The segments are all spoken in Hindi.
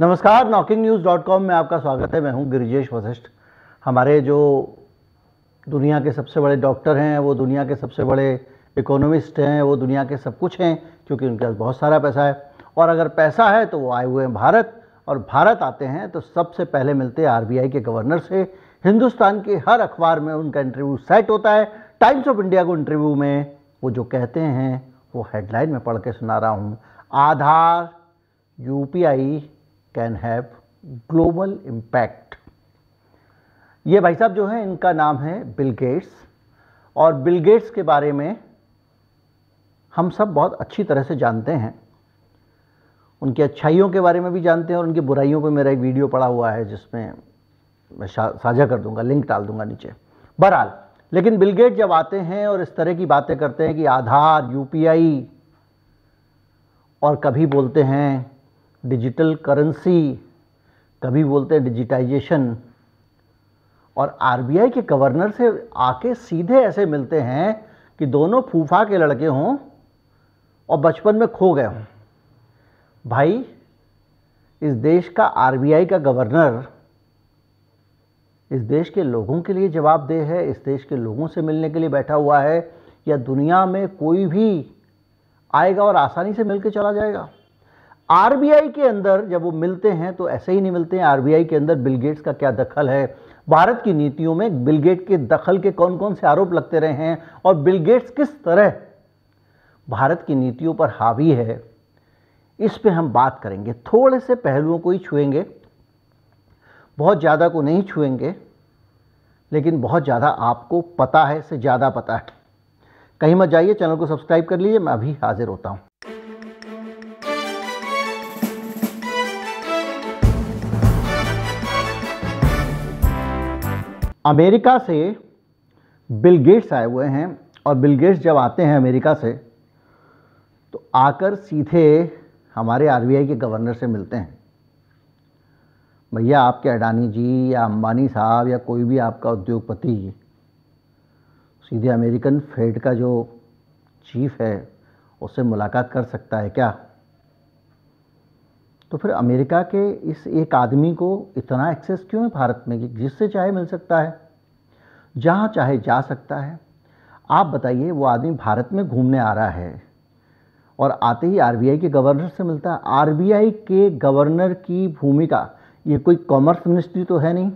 नमस्कार नॉकिंग न्यूज़ डॉट कॉम में आपका स्वागत है मैं हूं गिरिजेश वशिष्ठ हमारे जो दुनिया के सबसे बड़े डॉक्टर हैं वो दुनिया के सबसे बड़े इकोनॉमिस्ट हैं वो दुनिया के सब कुछ हैं क्योंकि उनके पास बहुत सारा पैसा है और अगर पैसा है तो वो आए हुए हैं भारत और भारत आते हैं तो सबसे पहले मिलते हैं आरबीआई के गवर्नर से हिंदुस्तान के हर अखबार में उनका इंटरव्यू सेट होता है टाइम्स ऑफ इंडिया को इंटरव्यू में वो जो कहते हैं वो हेडलाइन में पढ़ के सुना रहा हूँ Aadhaar UPI can have global impact ये भाई साहब जो है इनका नाम है बिल गेट्स और बिल गेट्स के बारे में हम सब बहुत अच्छी तरह से जानते हैं उनकी अच्छाइयों के बारे में भी जानते हैं और उनकी बुराइयों पर मेरा एक वीडियो पड़ा हुआ है जिसमें मैं साझा कर दूंगा लिंक डाल दूंगा नीचे बहरहाल लेकिन बिलगेट जब आते हैं और इस तरह की बातें करते हैं कि आधार यूपीआई और कभी बोलते हैं डिजिटल करेंसी कभी बोलते हैं डिजिटाइजेशन और आरबीआई के गवर्नर से आके सीधे ऐसे मिलते हैं कि दोनों फूफा के लड़के हों और बचपन में खो गए हों भाई इस देश का आरबीआई का गवर्नर इस देश के लोगों के लिए जवाबदेह है इस देश के लोगों से मिलने के लिए बैठा हुआ है या दुनिया में कोई भी आएगा और आसानी से मिलकर चला जाएगा आरबीआई के अंदर जब वो मिलते हैं तो ऐसे ही नहीं मिलते हैं आरबीआई के अंदर बिल गेट्स का क्या दखल है भारत की नीतियों में बिल गेट के दखल के कौन कौन से आरोप लगते रहे हैं और बिल गेट्स किस तरह भारत की नीतियों पर हावी है इस पे हम बात करेंगे थोड़े से पहलुओं को ही छुएंगे बहुत ज़्यादा को नहीं छुएंगे लेकिन बहुत ज़्यादा आपको पता है से ज़्यादा पता है कहीं मत जाइए चैनल को सब्सक्राइब कर लीजिए मैं अभी हाजिर होता हूँ अमेरिका से बिल गेट्स आए हुए हैं और बिल गेट्स जब आते हैं अमेरिका से तो आकर सीधे हमारे आरबीआई के गवर्नर से मिलते हैं भैया आपके अडानी जी या अंबानी साहब या कोई भी आपका उद्योगपति सीधे अमेरिकन फेड का जो चीफ है उससे मुलाकात कर सकता है क्या तो फिर अमेरिका के इस एक आदमी को इतना एक्सेस क्यों है भारत में जिससे चाहे मिल सकता है जहाँ चाहे जा सकता है आप बताइए वो आदमी भारत में घूमने आ रहा है और आते ही आर के गवर्नर से मिलता है आर के गवर्नर की भूमिका ये कोई कॉमर्स मिनिस्ट्री तो है नहीं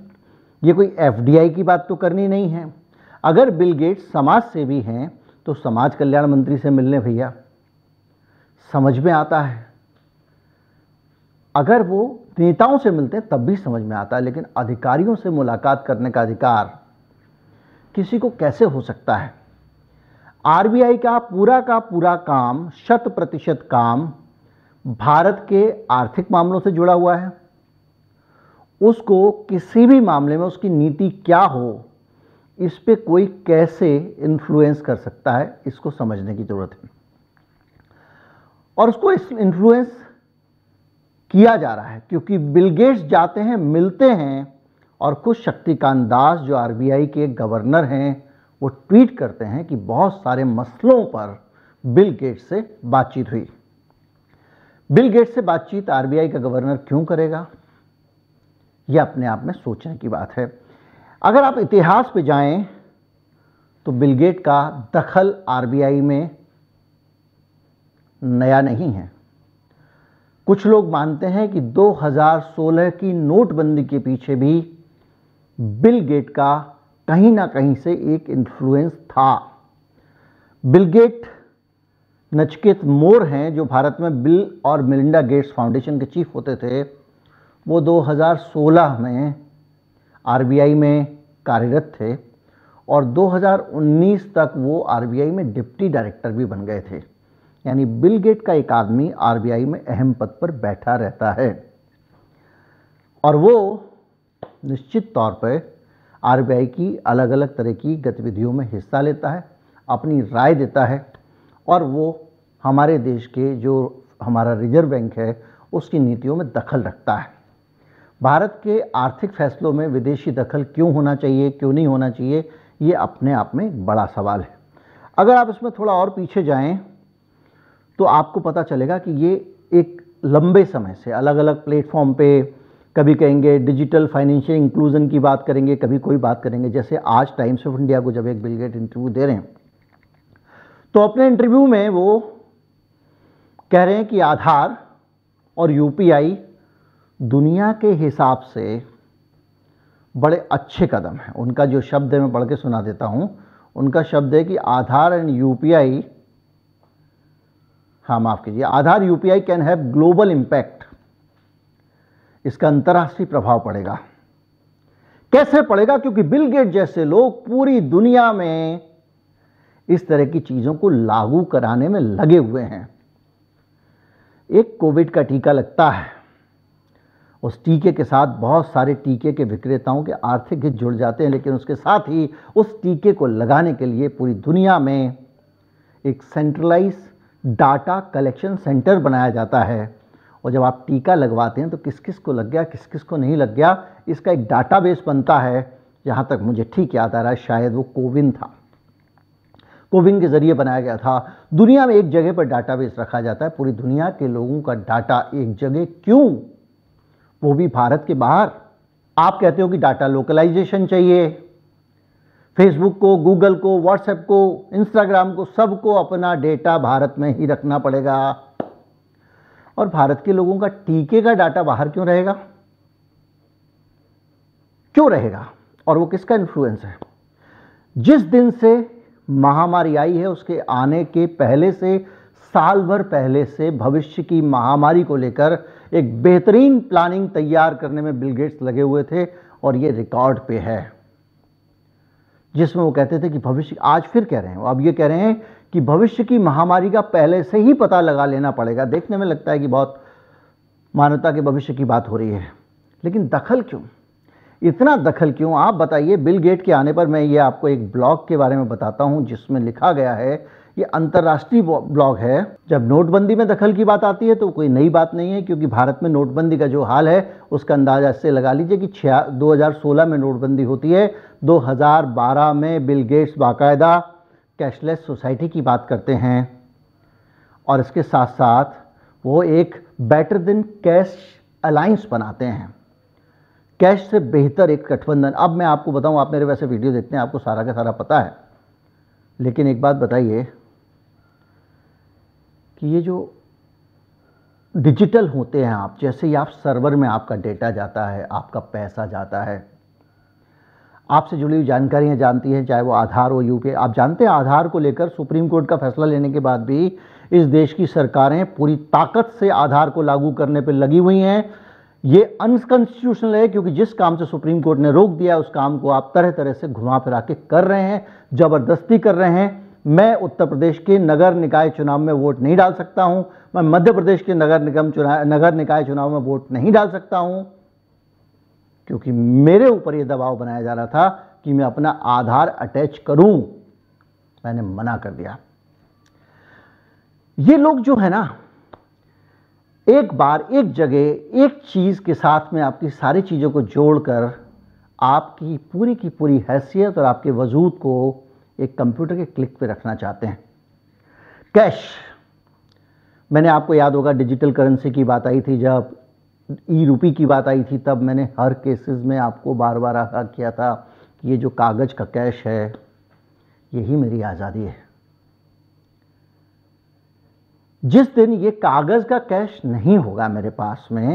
ये कोई एफ की बात तो करनी नहीं है अगर बिल गेट्स समाज से भी हैं तो समाज कल्याण मंत्री से मिलने भैया समझ में आता है अगर वो नेताओं से मिलते हैं तब भी समझ में आता है लेकिन अधिकारियों से मुलाकात करने का अधिकार किसी को कैसे हो सकता है आरबीआई का पूरा का पूरा काम शत प्रतिशत काम भारत के आर्थिक मामलों से जुड़ा हुआ है उसको किसी भी मामले में उसकी नीति क्या हो इस पर कोई कैसे इन्फ्लुएंस कर सकता है इसको समझने की ज़रूरत है और उसको इन्फ्लुएंस किया जा रहा है क्योंकि बिलगेट्स जाते हैं मिलते हैं और खुद शक्तिकांत दास जो आरबीआई के गवर्नर हैं वो ट्वीट करते हैं कि बहुत सारे मसलों पर बिल गेट्स से बातचीत हुई बिल गेट्स से बातचीत आरबीआई का गवर्नर क्यों करेगा यह अपने आप में सोचने की बात है अगर आप इतिहास पे जाएं तो बिल गेट का दखल आरबीआई में नया नहीं है कुछ लोग मानते हैं कि 2016 की नोटबंदी के पीछे भी बिल गेट का कहीं ना कहीं से एक इन्फ्लुएंस था बिल गेट नचकेत मोर हैं जो भारत में बिल और मिलिंडा गेट्स फाउंडेशन के चीफ होते थे वो 2016 में आरबीआई में कार्यरत थे और 2019 तक वो आरबीआई में डिप्टी डायरेक्टर भी बन गए थे यानी बिल गेट का एक आदमी आरबीआई में अहम पद पर बैठा रहता है और वो निश्चित तौर पर आरबीआई की अलग अलग तरह की गतिविधियों में हिस्सा लेता है अपनी राय देता है और वो हमारे देश के जो हमारा रिजर्व बैंक है उसकी नीतियों में दखल रखता है भारत के आर्थिक फैसलों में विदेशी दखल क्यों होना चाहिए क्यों नहीं होना चाहिए ये अपने आप में बड़ा सवाल है अगर आप इसमें थोड़ा और पीछे जाएं तो आपको पता चलेगा कि ये एक लंबे समय से अलग अलग प्लेटफॉर्म पे कभी कहेंगे डिजिटल फाइनेंशियल इंक्लूजन की बात करेंगे कभी कोई बात करेंगे जैसे आज टाइम्स ऑफ इंडिया को जब एक बिलगेट इंटरव्यू दे रहे हैं तो अपने इंटरव्यू में वो कह रहे हैं कि आधार और यूपीआई दुनिया के हिसाब से बड़े अच्छे कदम हैं उनका जो शब्द है मैं पढ़ के सुना देता हूँ उनका शब्द है कि आधार एंड यूपीआई हाँ माफ कीजिए Aadhaar UPI can have global impact इसका अंतर्राष्ट्रीय प्रभाव पड़ेगा कैसे पड़ेगा क्योंकि बिल गेट जैसे लोग पूरी दुनिया में इस तरह की चीजों को लागू कराने में लगे हुए हैं एक कोविड का टीका लगता है उस टीके के साथ बहुत सारे टीके के विक्रेताओं के आर्थिक हित जुड़ जाते हैं लेकिन उसके साथ ही उस टीके को लगाने के लिए पूरी दुनिया में एक सेंट्रलाइज डाटा कलेक्शन सेंटर बनाया जाता है और जब आप टीका लगवाते हैं तो किस किस को लग गया किस किस को नहीं लग गया इसका एक बेस बनता है जहाँ तक मुझे ठीक याद आ रहा है शायद वो कोविन था कोविन के ज़रिए बनाया गया था दुनिया में एक जगह पर डाटाबेस रखा जाता है पूरी दुनिया के लोगों का डाटा एक जगह क्यों वो भी भारत के बाहर आप कहते हो कि डाटा लोकलाइजेशन चाहिए फेसबुक को गूगल को व्हाट्सएप को इंस्टाग्राम को सबको अपना डेटा भारत में ही रखना पड़ेगा और भारत के लोगों का टीके का डाटा बाहर क्यों रहेगा क्यों रहेगा और वो किसका इन्फ्लुएंस है जिस दिन से महामारी आई है उसके आने के पहले से साल भर पहले से भविष्य की महामारी को लेकर एक बेहतरीन प्लानिंग तैयार करने में बिलगेट्स लगे हुए थे और ये रिकॉर्ड पे है जिसमें वो कहते थे कि भविष्य आज फिर कह रहे हैं अब ये कह रहे हैं कि भविष्य की महामारी का पहले से ही पता लगा लेना पड़ेगा देखने में लगता है कि बहुत मानवता के भविष्य की बात हो रही है लेकिन दखल क्यों इतना दखल क्यों आप बताइए बिल गेट के आने पर मैं ये आपको एक ब्लॉग के बारे में बताता हूँ जिसमें लिखा गया है ये अंतर्राष्ट्रीय ब्लॉग है जब नोटबंदी में दखल की बात आती है तो कोई नई बात नहीं है क्योंकि भारत में नोटबंदी का जो हाल है उसका अंदाजा इससे लगा लीजिए कि छिया दो में नोटबंदी होती है बारह में बिल गेट्स बाकायदा कैशलेस सोसाइटी की बात करते हैं और इसके साथ साथ वो एक बेटर दिन कैश अलाइंस बनाते हैं कैश से बेहतर एक गठबंधन अब मैं आपको बताऊं आप मेरे वैसे वीडियो देखते हैं आपको सारा का सारा पता है लेकिन एक बात बताइए कि ये जो डिजिटल होते हैं आप जैसे ही आप सर्वर में आपका डेटा जाता है आपका पैसा जाता है आपसे जुड़ी हुई जानकारियां जानती हैं चाहे वो आधार हो यूपीआई आप जानते हैं आधार को लेकर सुप्रीम कोर्ट का फैसला लेने के बाद भी इस देश की सरकारें पूरी ताकत से आधार को लागू करने पर लगी हुई हैं ये अनकॉन्स्टिट्यूशनल है क्योंकि जिस काम से सुप्रीम कोर्ट ने रोक दिया उस काम को आप तरह तरह से घुमा फिरा के कर रहे हैं ज़बरदस्ती कर रहे हैं मैं उत्तर प्रदेश के नगर निकाय चुनाव में वोट नहीं डाल सकता हूं मैं मध्य प्रदेश के नगर निगम चुनाव नगर निकाय चुनाव में वोट नहीं डाल सकता हूं क्योंकि मेरे ऊपर यह दबाव बनाया जा रहा था कि मैं अपना आधार अटैच करूं मैंने मना कर दिया ये लोग जो है ना एक बार एक जगह एक चीज के साथ में आपकी सारी चीजों को जोड़कर आपकी पूरी की पूरी हैसियत और आपके वजूद को एक कंप्यूटर के क्लिक पे रखना चाहते हैं कैश मैंने आपको याद होगा डिजिटल करेंसी की बात आई थी जब ई रुपी की बात आई थी तब मैंने हर केसेस में आपको बार बार आगा किया था कि ये जो कागज़ का कैश है यही मेरी आज़ादी है जिस दिन ये कागज़ का कैश नहीं होगा मेरे पास में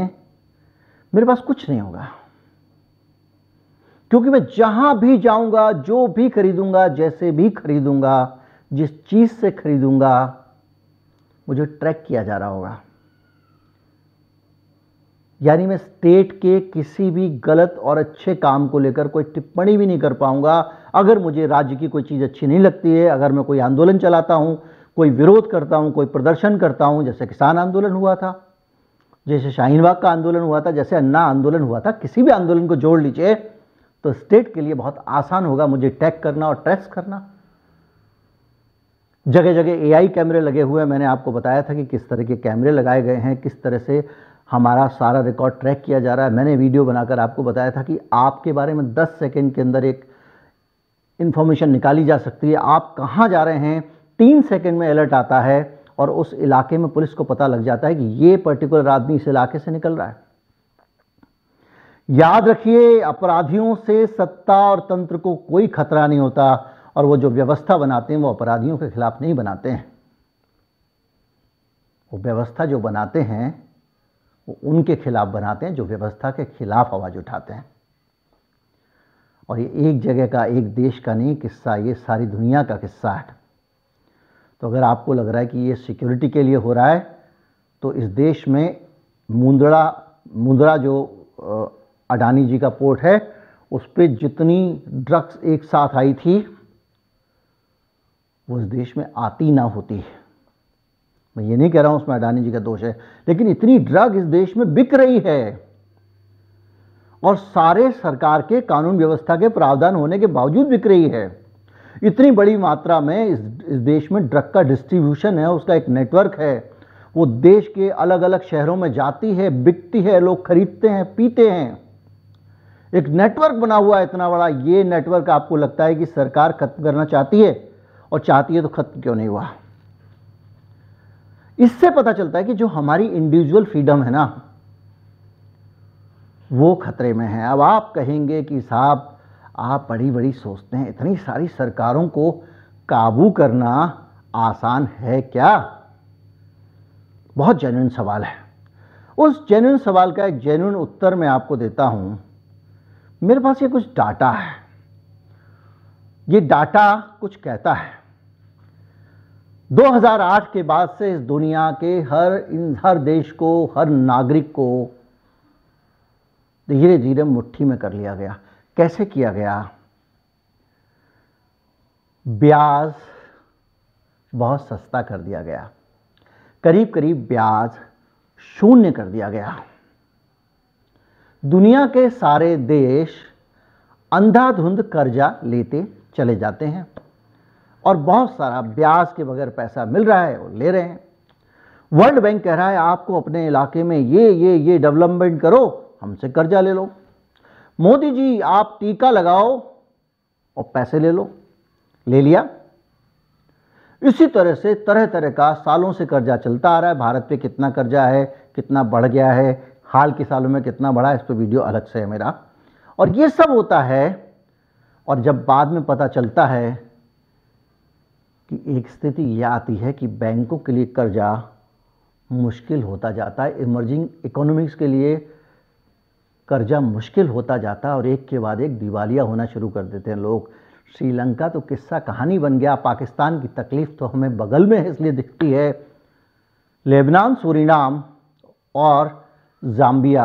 मेरे पास कुछ नहीं होगा क्योंकि मैं जहां भी जाऊंगा जो भी खरीदूंगा जैसे भी खरीदूंगा जिस चीज से खरीदूंगा मुझे ट्रैक किया जा रहा होगा यानी मैं स्टेट के किसी भी गलत और अच्छे काम को लेकर कोई टिप्पणी भी नहीं कर पाऊंगा अगर मुझे राज्य की कोई चीज़ अच्छी नहीं लगती है अगर मैं कोई आंदोलन चलाता हूं कोई विरोध करता हूं कोई प्रदर्शन करता हूं जैसे किसान आंदोलन हुआ था जैसे शाहीनबाग का आंदोलन हुआ था जैसे अन्ना आंदोलन हुआ था किसी भी आंदोलन को जोड़ लीजिए तो स्टेट के लिए बहुत आसान होगा मुझे टैग करना और ट्रेस करना जगह जगह एआई कैमरे लगे हुए हैं मैंने आपको बताया था कि किस तरह के कैमरे लगाए गए हैं किस तरह से हमारा सारा रिकॉर्ड ट्रैक किया जा रहा है मैंने वीडियो बनाकर आपको बताया था कि आपके बारे में 10 सेकेंड के अंदर एक इन्फॉर्मेशन निकाली जा सकती है आप कहाँ जा रहे हैं तीन सेकेंड में अलर्ट आता है और उस इलाके में पुलिस को पता लग जाता है कि ये पर्टिकुलर आदमी इस इलाके से निकल रहा है याद रखिए अपराधियों से सत्ता और तंत्र को कोई खतरा नहीं होता और वो जो व्यवस्था बनाते हैं वो अपराधियों के खिलाफ नहीं बनाते हैं वो व्यवस्था जो बनाते हैं वो उनके खिलाफ बनाते हैं जो व्यवस्था के खिलाफ आवाज उठाते हैं और ये एक जगह का एक देश का नहीं किस्सा ये सारी दुनिया का किस्सा है तो अगर आपको लग रहा है कि ये सिक्योरिटी के लिए हो रहा है तो इस देश में मुंदड़ा मुंदड़ा जो अडानी जी का पोर्ट है उस पर जितनी ड्रग्स एक साथ आई थी वो इस देश में आती ना होती मैं ये नहीं कह रहा हूं उसमें अडानी जी का दोष है लेकिन इतनी ड्रग इस देश में बिक रही है और सारे सरकार के कानून व्यवस्था के प्रावधान होने के बावजूद बिक रही है इतनी बड़ी मात्रा में इस इस देश में ड्रग का डिस्ट्रीब्यूशन है उसका एक नेटवर्क है वो देश के अलग अलग शहरों में जाती है बिकती है लोग खरीदते हैं पीते हैं एक नेटवर्क बना हुआ है इतना बड़ा ये नेटवर्क आपको लगता है कि सरकार खत्म करना चाहती है और चाहती है तो खत्म क्यों नहीं हुआ इससे पता चलता है कि जो हमारी इंडिविजुअल फ्रीडम है ना वो खतरे में है अब आप कहेंगे कि साहब आप बड़ी बड़ी सोचते हैं इतनी सारी सरकारों को काबू करना आसान है क्या बहुत जेन्यून सवाल है उस जेन्यून सवाल का एक जेन्यून उत्तर मैं आपको देता हूं मेरे पास ये कुछ डाटा है ये डाटा कुछ कहता है 2008 के बाद से इस दुनिया के हर इन हर देश को हर नागरिक को धीरे धीरे मुट्ठी में कर लिया गया कैसे किया गया ब्याज बहुत सस्ता कर दिया गया करीब करीब ब्याज शून्य कर दिया गया दुनिया के सारे देश अंधाधुंध कर्जा लेते चले जाते हैं और बहुत सारा ब्याज के बगैर पैसा मिल रहा है और ले रहे हैं वर्ल्ड बैंक कह रहा है आपको अपने इलाके में ये ये ये डेवलपमेंट करो हमसे कर्जा ले लो मोदी जी आप टीका लगाओ और पैसे ले लो ले लिया इसी तरह से तरह तरह का सालों से कर्जा चलता आ रहा है भारत पे कितना कर्जा है कितना बढ़ गया है हाल के सालों में कितना बड़ा है इस पर तो वीडियो अलग से है मेरा और ये सब होता है और जब बाद में पता चलता है कि एक स्थिति यह आती है कि बैंकों के लिए कर्जा मुश्किल होता जाता है इमर्जिंग इकोनॉमिक्स के लिए कर्जा मुश्किल होता जाता है और एक के बाद एक दिवालिया होना शुरू कर देते हैं लोग श्रीलंका तो किस्सा कहानी बन गया पाकिस्तान की तकलीफ तो हमें बगल में है इसलिए दिखती है लेबनान सूरीनाम और जाम्बिया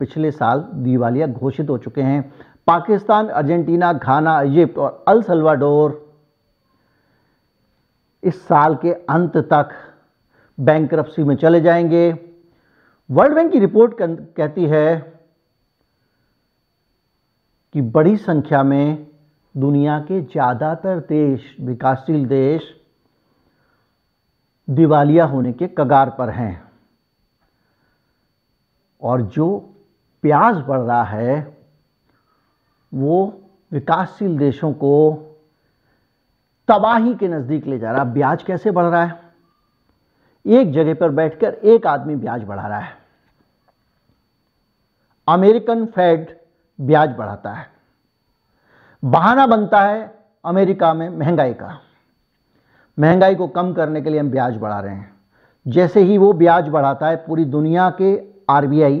पिछले साल दिवालिया घोषित हो चुके हैं पाकिस्तान अर्जेंटीना घाना इजिप्ट और अल सलवाडोर इस साल के अंत तक बैंक में चले जाएंगे वर्ल्ड बैंक की रिपोर्ट कहती है कि बड़ी संख्या में दुनिया के ज़्यादातर देश विकासशील देश दिवालिया होने के कगार पर हैं और जो प्याज बढ़ रहा है वो विकासशील देशों को तबाही के नज़दीक ले जा रहा है ब्याज कैसे बढ़ रहा है एक जगह पर बैठकर एक आदमी ब्याज बढ़ा रहा है अमेरिकन फेड ब्याज बढ़ाता है बहाना बनता है अमेरिका में महंगाई का महंगाई को कम करने के लिए हम ब्याज बढ़ा रहे हैं जैसे ही वो ब्याज बढ़ाता है पूरी दुनिया के आरबीआई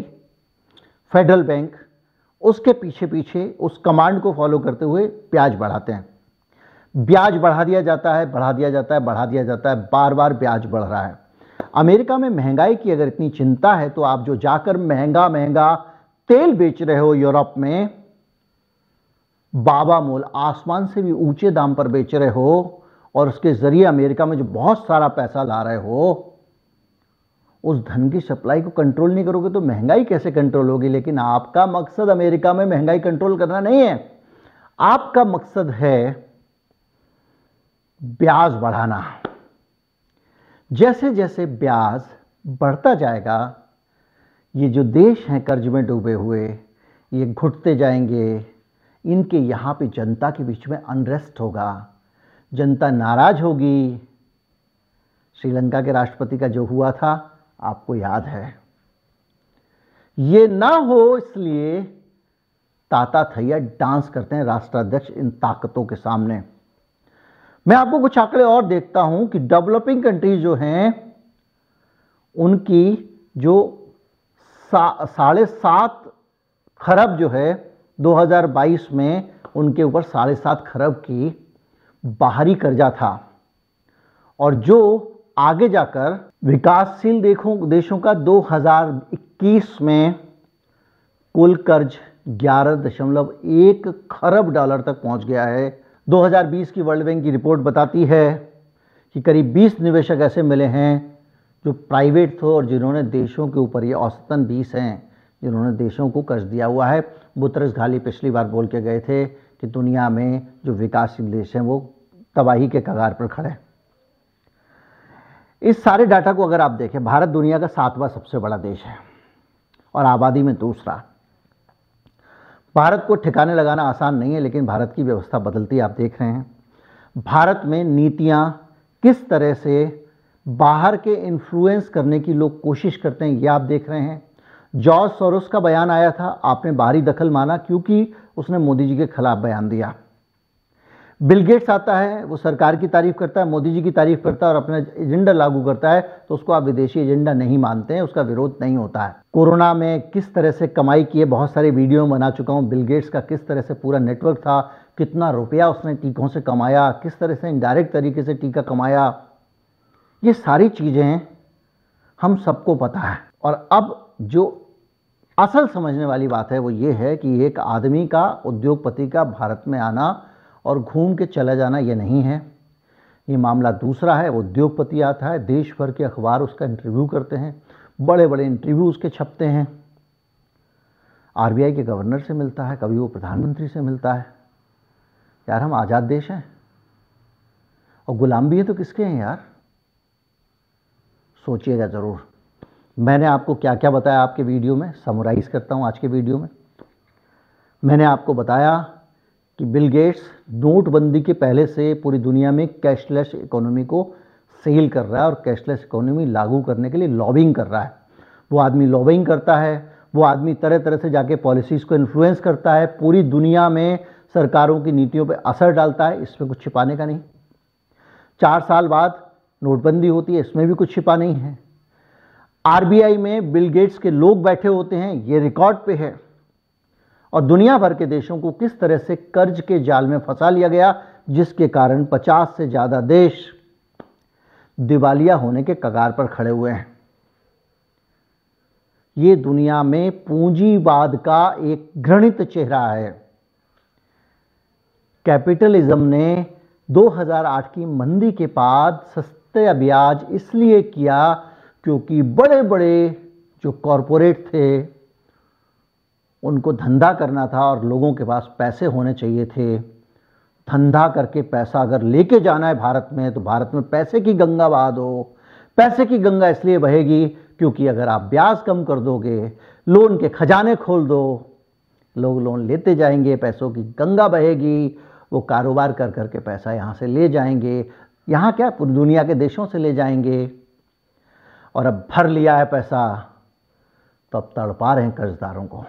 फेडरल बैंक उसके पीछे पीछे उस कमांड को फॉलो करते हुए ब्याज बढ़ाते हैं ब्याज बढ़ा दिया जाता है बढ़ा दिया जाता है बढ़ा दिया जाता है बार बार ब्याज बढ़ रहा है अमेरिका में महंगाई की अगर इतनी चिंता है तो आप जो जाकर महंगा महंगा तेल बेच रहे हो यूरोप में बाबा मोल आसमान से भी ऊंचे दाम पर बेच रहे हो और उसके जरिए अमेरिका में जो बहुत सारा पैसा ला रहे हो उस धन की सप्लाई को कंट्रोल नहीं करोगे तो महंगाई कैसे कंट्रोल होगी लेकिन आपका मकसद अमेरिका में महंगाई कंट्रोल करना नहीं है आपका मकसद है ब्याज बढ़ाना जैसे जैसे ब्याज बढ़ता जाएगा ये जो देश हैं कर्ज में डूबे हुए ये घुटते जाएंगे इनके यहाँ पे जनता के बीच में अनरेस्ट होगा जनता नाराज होगी श्रीलंका के राष्ट्रपति का जो हुआ था आपको याद है ये ना हो इसलिए ताता थैया डांस करते हैं राष्ट्राध्यक्ष इन ताकतों के सामने मैं आपको कुछ आंकड़े और देखता हूं कि डेवलपिंग कंट्रीज जो हैं उनकी जो सा, साढ़े सात खरब जो है 2022 में उनके ऊपर साढ़े सात खरब की बाहरी कर्जा था और जो आगे जाकर विकासशील देखों देशों का 2021 में कुल कर्ज ग्यारह दशमलव एक खरब डॉलर तक पहुंच गया है 2020 की वर्ल्ड बैंक की रिपोर्ट बताती है कि करीब 20 निवेशक ऐसे मिले हैं जो प्राइवेट थे और जिन्होंने देशों के ऊपर ये औसतन 20 हैं जिन्होंने देशों को कर्ज दिया हुआ है बुतरस घाली पिछली बार बोल के गए थे कि दुनिया में जो विकासशील देश हैं वो तबाही के कगार पर खड़े हैं इस सारे डाटा को अगर आप देखें भारत दुनिया का सातवां सबसे बड़ा देश है और आबादी में दूसरा भारत को ठिकाने लगाना आसान नहीं है लेकिन भारत की व्यवस्था बदलती आप देख रहे हैं भारत में नीतियाँ किस तरह से बाहर के इन्फ्लुएंस करने की लोग कोशिश करते हैं ये आप देख रहे हैं जॉर्ज सोरोस का बयान आया था आपने बाहरी दखल माना क्योंकि उसने मोदी जी के खिलाफ बयान दिया बिल गेट्स आता है वो सरकार की तारीफ करता है मोदी जी की तारीफ करता है और अपना एजेंडा लागू करता है तो उसको आप विदेशी एजेंडा नहीं मानते हैं उसका विरोध नहीं होता है कोरोना में किस तरह से कमाई की है बहुत सारे वीडियो बना चुका हूँ बिल गेट्स का किस तरह से पूरा नेटवर्क था कितना रुपया उसने टीकों से कमाया किस तरह से इनडायरेक्ट तरीके से टीका कमाया ये सारी चीज़ें हम सबको पता है और अब जो असल समझने वाली बात है वो ये है कि एक आदमी का उद्योगपति का भारत में आना और घूम के चला जाना ये नहीं है ये मामला दूसरा है उद्योगपति आता है देश भर के अखबार उसका इंटरव्यू करते हैं बड़े बड़े इंटरव्यू उसके छपते हैं आर के गवर्नर से मिलता है कभी वो प्रधानमंत्री से मिलता है यार हम आज़ाद देश हैं और गुलाम भी है तो किसके हैं यार सोचिएगा ज़रूर मैंने आपको क्या क्या बताया आपके वीडियो में समराइज़ करता हूँ आज के वीडियो में मैंने आपको बताया कि बिल गेट्स नोटबंदी के पहले से पूरी दुनिया में कैशलेस इकोनॉमी को सेल कर रहा है और कैशलेस इकोनॉमी लागू करने के लिए लॉबिंग कर रहा है वो आदमी लॉबिंग करता है वो आदमी तरह तरह से जाके पॉलिसीज़ को इन्फ्लुएंस करता है पूरी दुनिया में सरकारों की नीतियों पर असर डालता है इसमें कुछ छिपाने का नहीं चार साल बाद नोटबंदी होती है इसमें भी कुछ छिपा नहीं है आरबीआई में बिल गेट्स के लोग बैठे होते हैं ये रिकॉर्ड पे है और दुनिया भर के देशों को किस तरह से कर्ज के जाल में फंसा लिया गया जिसके कारण 50 से ज़्यादा देश दिवालिया होने के कगार पर खड़े हुए हैं ये दुनिया में पूंजीवाद का एक घृणित चेहरा है कैपिटलिज्म ने 2008 की मंदी के बाद सस्ते ब्याज इसलिए किया क्योंकि बड़े बड़े जो कॉरपोरेट थे उनको धंधा करना था और लोगों के पास पैसे होने चाहिए थे धंधा करके पैसा अगर लेके जाना है भारत में तो भारत में पैसे की गंगा बहा दो पैसे की गंगा इसलिए बहेगी क्योंकि अगर आप ब्याज कम कर दोगे लोन के खजाने खोल दो लोग लोन लेते जाएंगे पैसों की गंगा बहेगी वो कारोबार कर करके पैसा यहाँ से ले जाएंगे यहाँ क्या पूरी दुनिया के देशों से ले जाएंगे और अब भर लिया है पैसा तो अब तड़पा रहे हैं कर्जदारों को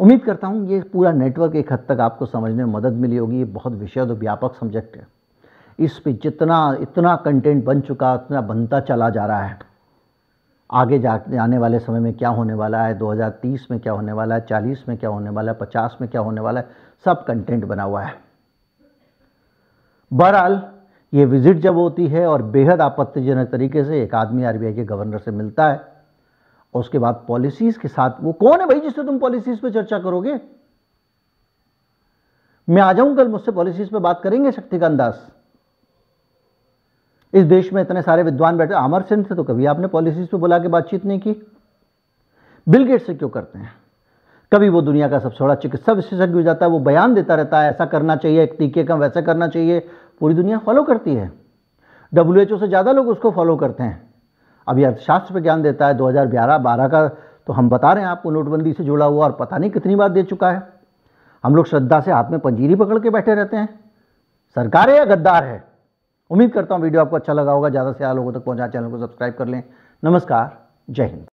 उम्मीद करता हूँ ये पूरा नेटवर्क एक हद तक आपको समझने में मदद मिली होगी ये बहुत विशद व्यापक सब्जेक्ट है इस पर जितना इतना कंटेंट बन चुका उतना बनता चला जा रहा है आगे जा आने वाले समय में क्या होने वाला है 2030 में क्या होने वाला है 40 में क्या होने वाला है 50 में क्या होने वाला है सब कंटेंट बना हुआ है बहरहाल ये विजिट जब होती है और बेहद आपत्तिजनक तरीके से एक आदमी आरबीआई के गवर्नर से मिलता है और उसके बाद पॉलिसीज के साथ वो कौन है भाई जिससे तुम पॉलिसीज पे चर्चा करोगे मैं आ जाऊं कल मुझसे पॉलिसीज पे बात करेंगे शक्तिकांत दास इस देश में इतने सारे विद्वान बैठे अमर सिंह से तो कभी आपने पॉलिसीज पे बुला के बातचीत नहीं की बिल गेट से क्यों करते हैं कभी वो दुनिया का सबसे बड़ा चिकित्सा विशेषज्ञ हो जाता है वो बयान देता रहता है ऐसा करना चाहिए एक टीके का वैसा करना चाहिए पूरी दुनिया फॉलो करती है डब्ल्यू से ज़्यादा लोग उसको फॉलो करते हैं अभी अर्थशास्त्र पर ज्ञान देता है 2011-12 का तो हम बता रहे हैं आपको नोटबंदी से जुड़ा हुआ और पता नहीं कितनी बार दे चुका है हम लोग श्रद्धा से हाथ में पंजीरी पकड़ के बैठे रहते हैं सरकार है या गद्दार है उम्मीद करता हूँ वीडियो आपको अच्छा लगा होगा ज़्यादा से ज़्यादा लोगों तक पहुँचा चैनल को सब्सक्राइब कर लें नमस्कार जय हिंद